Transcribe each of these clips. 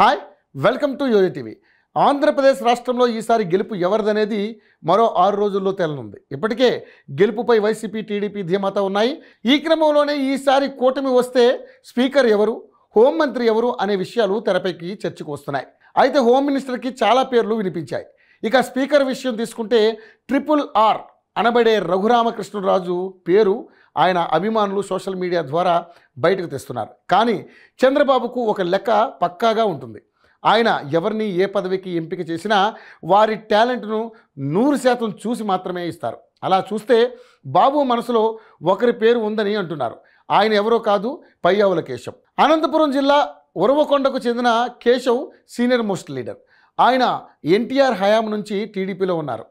hi welcome to యోజ TV Andhra Pradesh రాష్ట్రంలో ఈసారి గెలుపు ఎవరిదనేది మరో ఆరు రోజుల్లో తేలనుంది ఇప్పటికే గెలుపుపై వైసీపీ టీడీపీ ధీమాత ఉన్నాయి ఈ క్రమంలోనే ఈసారి కూటమి వస్తే స్పీకర్ ఎవరు హోంమంత్రి ఎవరు అనే విషయాలు తెరపైకి చర్చకు వస్తున్నాయి అయితే హోమ్ మినిస్టర్కి చాలా పేర్లు వినిపించాయి ఇక స్పీకర్ విషయం తీసుకుంటే ట్రిపుల్ ఆర్ అనబడే రఘురామకృష్ణరాజు పేరు ఆయన అభిమానులు సోషల్ మీడియా ద్వారా బయటకు తెస్తున్నారు కానీ చంద్రబాబుకు ఒక లెక్క పక్కాగా ఉంటుంది ఆయన ఎవరిని ఏ పదవికి ఎంపిక చేసినా వారి టాలెంట్ను నూరు శాతం చూసి మాత్రమే ఇస్తారు అలా చూస్తే బాబు మనసులో ఒకరి పేరు ఉందని అంటున్నారు ఆయన ఎవరో కాదు పయ్యావుల కేశవ్ అనంతపురం జిల్లా ఉరవకొండకు చెందిన కేశవ్ సీనియర్ మోస్ట్ లీడర్ ఆయన ఎన్టీఆర్ హయాం నుంచి టీడీపీలో ఉన్నారు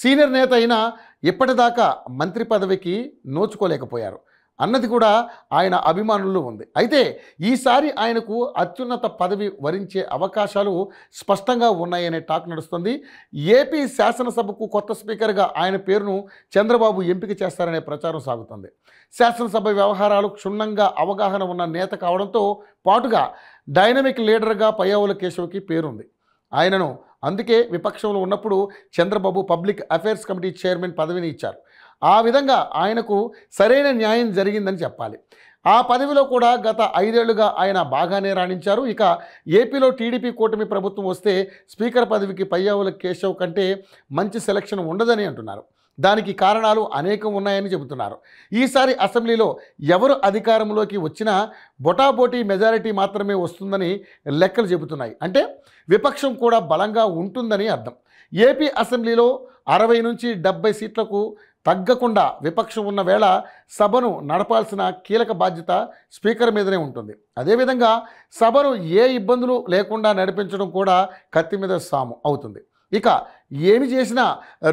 సీనియర్ నేత అయిన ఇప్పటిదాకా మంత్రి పదవికి నోచుకోలేకపోయారు అన్నది కూడా ఆయన అభిమానుల్లో ఉంది అయితే ఈసారి ఆయనకు అత్యున్నత పదవి వరించే అవకాశాలు స్పష్టంగా ఉన్నాయనే టాక్ నడుస్తుంది ఏపీ శాసనసభకు కొత్త స్పీకర్గా ఆయన పేరును చంద్రబాబు ఎంపిక చేస్తారనే ప్రచారం సాగుతుంది శాసనసభ వ్యవహారాలు క్షుణ్ణంగా అవగాహన ఉన్న నేత కావడంతో పాటుగా డైనమిక్ లీడర్గా పయ్యావుల కేశవ్కి పేరుంది ఆయనను అందుకే విపక్షంలో ఉన్నప్పుడు Chandrababu public affairs committee chairman పదవిని ఇచ్చారు ఆ విధంగా ఆయనకు సరైన న్యాయం జరిగిందని చెప్పాలి ఆ పదవిలో కూడా గత ఐదేళ్లుగా ఆయన బాగానే రాణించారు ఇక ఏపీలో టీడీపీ కూటమి ప్రభుత్వం వస్తే స్పీకర్ పదవికి పయ్యావుల కేశవ్ కంటే మంచి సెలక్షన్ ఉండదని అంటున్నారు దానికి కారణాలు అనేకం ఉన్నాయని చెబుతున్నారు ఈసారి అసెంబ్లీలో ఎవరు అధికారంలోకి వచ్చినా బొటాబోటీ మెజారిటీ మాత్రమే వస్తుందని లెక్కలు చెబుతున్నాయి అంటే విపక్షం కూడా బలంగా ఉంటుందని అర్థం ఏపీ అసెంబ్లీలో అరవై నుంచి డెబ్బై సీట్లకు తగ్గకుండా విపక్షం ఉన్న వేళ సభను నడపాల్సిన కీలక బాధ్యత స్పీకర్ మీదనే ఉంటుంది అదేవిధంగా సభను ఏ ఇబ్బందులు లేకుండా నడిపించడం కూడా కత్తి మీద సాము అవుతుంది ఇక ఏమి చేసినా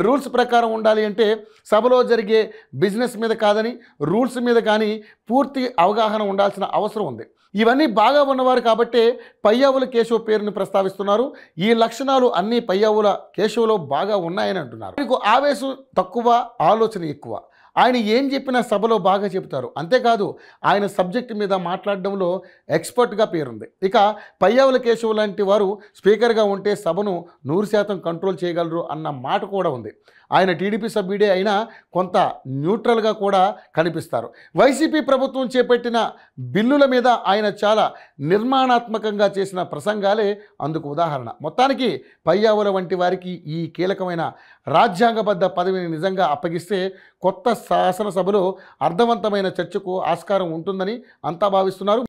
రూల్స్ ప్రకారం ఉండాలి అంటే సభలో జరిగే బిజినెస్ మీద కాదని రూల్స్ మీద కానీ పూర్తి అవగాహన ఉండాల్సిన అవసరం ఉంది ఇవన్నీ బాగా ఉన్నవారు కాబట్టే పయ్యావుల కేశవ పేరును ప్రస్తావిస్తున్నారు ఈ లక్షణాలు అన్ని పయ్యావుల కేశవులో బాగా ఉన్నాయని అంటున్నారు మీకు ఆవేశం తక్కువ ఆలోచన ఎక్కువ ఆయన ఏం చెప్పినా సభలో బాగా చెబుతారు అంతేకాదు ఆయన సబ్జెక్ట్ మీద మాట్లాడడంలో ఎక్స్పర్ట్గా పేరుంది ఇక పయ్యావుల కేశవ్ లాంటి వారు స్పీకర్గా ఉంటే సభను నూరు శాతం కంట్రోల్ చేయగలరు అన్న మాట కూడా ఉంది ఆయన టీడీపీ సభ్యుడే అయినా కొంత న్యూట్రల్గా కూడా కనిపిస్తారు వైసీపీ ప్రభుత్వం చేపట్టిన బిల్లుల మీద ఆయన చాలా నిర్మాణాత్మకంగా చేసిన ప్రసంగాలే అందుకు ఉదాహరణ మొత్తానికి పయ్యావుల వంటి వారికి ఈ కీలకమైన రాజ్యాంగబద్ధ పదవిని నిజంగా అప్పగిస్తే కొత్త శాసనసభలో అర్థవంతమైన చర్చకు ఆస్కారం ఉంటుందని అంతా భావిస్తున్నారు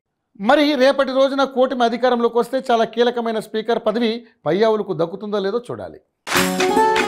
మరి రేపటి రోజున కూటమి అధికారంలోకి వస్తే చాలా కీలకమైన స్పీకర్ పదవి పయ్యావులకు దక్కుతుందో లేదో చూడాలి